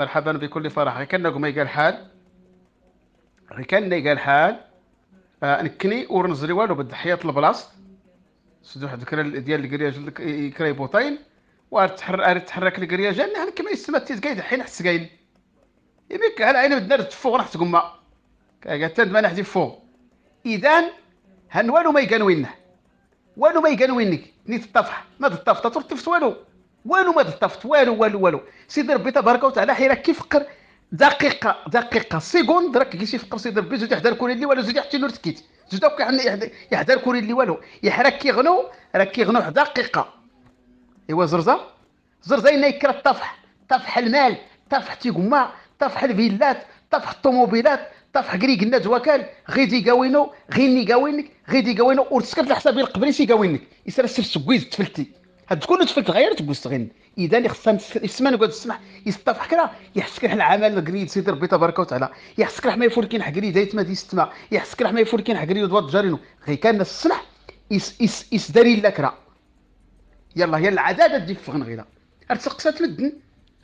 مرحبا بكل فرح كنكم يقال حال كان يقال حال آه نكني ورنزري والو بالضحيه البلاص سدو واحد الكره ديال الكرياج كراي بوطين وتحرك تحرك الكرياج انا كما يسمى تيت قايد حين حس قايد يميك على عين بدنا تفوق راح تقما قالت ما نحدي فوق اذا هن والو ما يقانوينه والو ما يقانوينك نيت الطفح ما الطفح تطفت والو والو ما تلطفت والو والو والو سيدي ربي تبارك وتعالى حيرا كيفكر دقيقه دقيقه سيكوند راك كيجي يفكر سيدي ربي زوج يحضر كوري اللي والو زوج حتى نور تكيت زوج يحضر كوري اللي والو يحرك كيغنو راه كيغنو واحد دقيقه ايوا زرزه زرزه انا يكره الطفح طفح المال طفح تيكما طفح الفيلات طفح الطوموبيلات طفح كريك الناس وكال غيدي كاوينو غيني كاوينك غيدي كاوينو ورتسكر على القبري سي كاوينك يسرى السيف سكويز تفلتي تكون غير تغيرت غين اذا اللي خصها السمان نقعد السمح يصطف حكره يحسك راه العمل قريد سيدي ربي تبارك وتعالى يحسك راه ما يفور كين حقريد هيت ما ديستما يحسك راه ما يفور كين حقريد جارينو غير كان السمح يس يس يسداري لك راه يلا هي العداده تجي في غنغيله ارتقصات مدن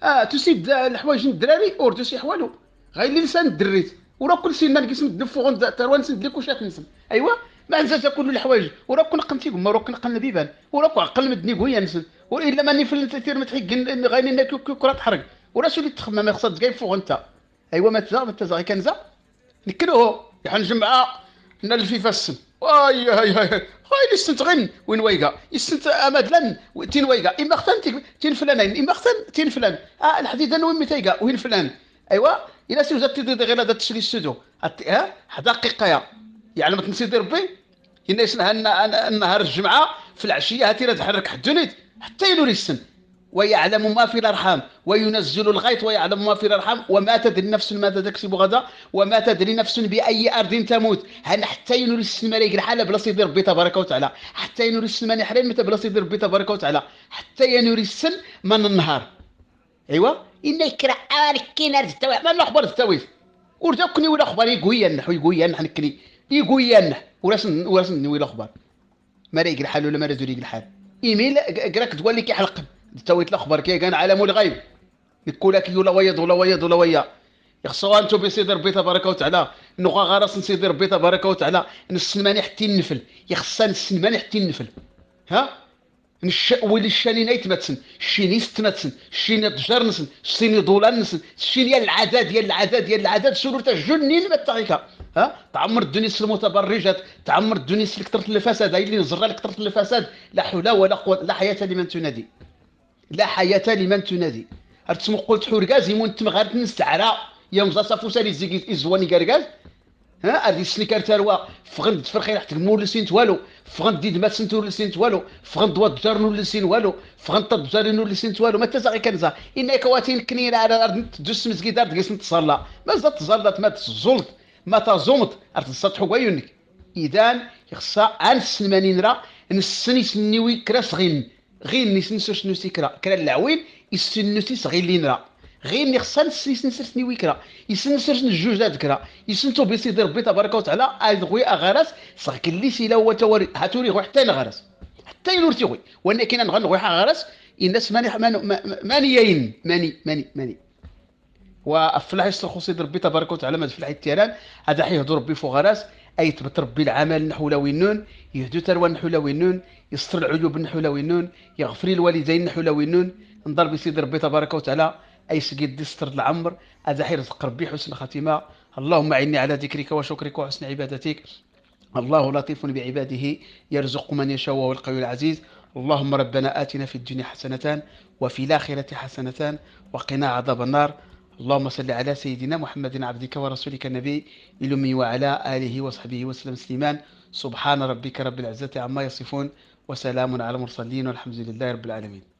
اه تسيد آه، الحوايج الدراري اور تسي حوالو غير اللي لسان دريت ورا كل سنه نقسم الدفو غندا تروان سند ليك وشات نسم ايوا ما انساش كل الحوايج وراك نقم فيكم وراك نقلنا بيبان وراك عقل مدني كويا نسن والا ماني في التير متحكن غاين انك كره تحرق ولا شو اللي تخمم ما خصك كاين فوق انت ايوا ما تزا ما تزا كان زا نكلوه يحن جمعه من الفيفا السن واي هاي هاي هاي سنت غن وين وايقا يستنت لن تين ويكا اما ختان تين فلانين اما ختان تين فلان اه الحديده وين متايقا وين فلان ايوا الا وزاد تدي غير هذا تشري السودو ها دقيقه يا يعلم يعني سيدي ربي الناس نهار الجمعه في العشيه هاتي تحرك حتى نيت حتى ينور السن ويعلم ما في الارحام وينزل الغيث ويعلم ما في الارحام وما تدري نفس ماذا تكسب غدا وما تدري نفس باي ارض تموت هنا حتى ينور السن مالك الحاله بلا سيدي ربي تبارك وتعالى حتى ينور السن ماني حلال متى بلا سيدي ربي تبارك وتعالى حتى ينور السن من النهار ايوا ان يكرا اركين ارتوي ما نخبر التويف وردوكني ولا خبري قويا نحوي قويا نحنكني إيكويانا وراش وراش نوي الأخبار ما يجي الحال ولا ما راه يجي الحال إيميل كراك توا كيحلق تويت الأخبار كي كان عالم الغيب كولاكي ولا ويض ولا ويض ولا ويض خصو انتو بسيدي ربي تبارك وتعالى نوغا راس نسيدي ربي تبارك وتعالى نسلماني حتى النفل يخصها نسلماني حتى النفل ها نش ولي الشانين اي تمتسن الشيني ستمتسن الشيني تجار نسن الشيني دولار نسن الشيني العدد ديال العدد ديال العدد سولو تا جنين ما تاعيكا ها تعمر الدنيس المتبرجات تعمر الدنيس كثرة الفساد هاي اللي نزرع كثرة الفساد لا حول ولا قوه لا حياه لمن تنادي لا حياه لمن تنادي تسمو قلت حورغاز يمون تم غير نستعرى يا مزاسا فوسالي زيكي ازواني كركاز ها هادي السنيكر تروا فغند تفرخي حتى المول لسين والو فغند ديد ما سنتو لسين والو فغند واد جار نو والو فغند طب جار نو والو ما تزا غير كنزا انك واتين كنين على الارض تدوس مسكيدار تجلس نتصلى ما زاد تزلط ما تزلط متى زومت هو وينك اذا يخصها ان السلمانين راه نسن يسنيوي كرا صغير غير نسن شنو نوسي كرا كرا العوين يسنو سي صغير لين راه غير نخصها نسن يسن سرس نيوي كرا يسنسو سرس جوج هاد كرا يسنتو تو ربي تبارك وتعالى هاد غوي غرس صغير كلي سيلا هو تواري هاتوري غو حتى نغرس حتى يلورتي غوي ولكن كينا نغنغوي حا غرس الناس ماني ماني ماني ماني ماني ماني وفلاح يصرخ سيد ربي تبارك وتعالى ما تفلح التيران هذا يهدو ربي فوق راس اي تبت ربي العمل نحو لوينون يهدو تروى نحو لوينون يستر العيوب نحو لوينون يغفر الوالدين نحو لوينون نضرب سيد ربي تبارك وتعالى اي سقيد ستر العمر هذا رزق ربي حسن الخاتمه اللهم اعني على ذكرك وشكرك وحسن عبادتك الله لطيف بعباده يرزق من يشاء وهو القوي العزيز اللهم ربنا آتنا في الدنيا حسنة وفي الآخرة حسنة وقنا عذاب النار اللهم صل على سيدنا محمد عبدك ورسولك النبي الأمي وعلى آله وصحبه وسلم سليمان سبحان ربك رب العزة عما يصفون وسلام على المرسلين والحمد لله رب العالمين